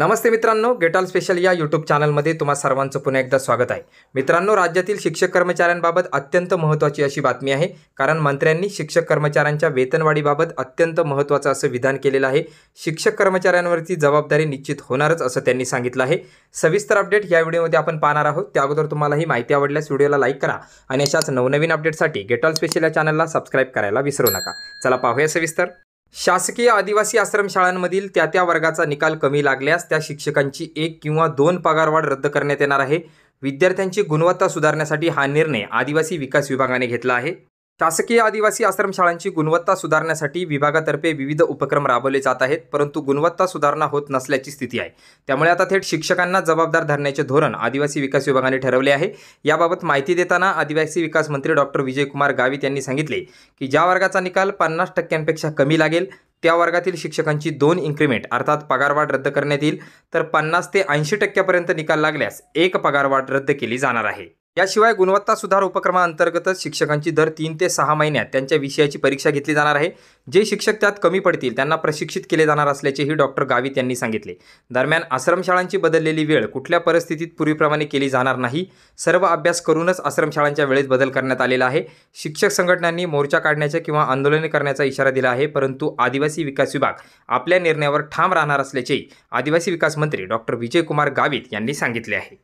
नमस्ते मित्रांनो गेटॉल स्पेशल या यूट्यूब चॅनलमध्ये तुम्हा सर्वांचं पुन्हा एकदा स्वागत आहे मित्रांनो राज्यातील शिक्षक कर्मचाऱ्यांबाबत अत्यंत महत्त्वाची अशी बातमी आहे कारण मंत्र्यांनी शिक्षक कर्मचाऱ्यांच्या वेतनवाढीबाबत अत्यंत महत्त्वाचं असं विधान केलेलं आहे शिक्षक कर्मचाऱ्यांवरची जबाबदारी निश्चित होणारच असं त्यांनी सांगितलं आहे सविस्तर अपडेट या व्हिडिओमध्ये आपण पाहणार आहोत त्या अगोदर तुम्हाला ही माहिती आवडल्यास व्हिडिओला लाईक करा आणि अशाच नवनवीन अपडेटसाठी गेटॉल स्पेशल या चॅनलला सबस्क्राईब करायला विसरू नका चला पाहूया सविस्तर शासकीय आदिवासी आश्रमशाळांमधील त्या त्या वर्गाचा निकाल कमी लागल्यास त्या शिक्षकांची एक किंवा दोन पगारवाढ रद्द करण्यात येणार आहे विद्यार्थ्यांची गुणवत्ता सुधारण्यासाठी हा निर्णय आदिवासी विकास विभागाने घेतला आहे शासकीय आदिवासी आश्रमशाळांची गुणवत्ता सुधारण्यासाठी विभागातर्फे विविध उपक्रम राबवले जात आहेत परंतु गुणवत्ता सुधारणा होत नसल्याची स्थिती आहे त्यामुळे आता थेट शिक्षकांना जबाबदार धरण्याचे धोरण आदिवासी विकास विभागाने ठरवले आहे याबाबत माहिती देताना आदिवासी विकास मंत्री डॉक्टर विजयकुमार गावित यांनी सांगितले की ज्या वर्गाचा निकाल पन्नास टक्क्यांपेक्षा कमी लागेल त्या वर्गातील शिक्षकांची दोन इन्क्रीमेंट अर्थात पगारवाढ रद्द करण्यात येईल तर पन्नास ते ऐंशी टक्क्यापर्यंत निकाल लागल्यास एक पगारवाढ रद्द केली जाणार आहे याशिवाय गुणवत्ता सुधार उपक्रमाअंतर्गतच शिक्षकांची दर तीन ते सहा महिन्यात त्यांच्या विषयाची परीक्षा घेतली जाणार आहे जे शिक्षक त्यात कमी पडतील त्यांना प्रशिक्षित केले जाणार असल्याचेही डॉक्टर गावित यांनी सांगितले दरम्यान आश्रमशाळांची बदललेली वेळ कुठल्या परिस्थितीत पूर्वीप्रमाणे केली जाणार नाही सर्व अभ्यास करूनच आश्रमशाळांच्या वेळेत बदल करण्यात आलेला आहे शिक्षक संघटनांनी मोर्चा काढण्याच्या किंवा आंदोलने करण्याचा इशारा दिला आहे परंतु आदिवासी विकास विभाग आपल्या निर्णयावर ठाम राहणार असल्याचेही आदिवासी विकास मंत्री डॉक्टर विजयकुमार गावित यांनी सांगितले आहे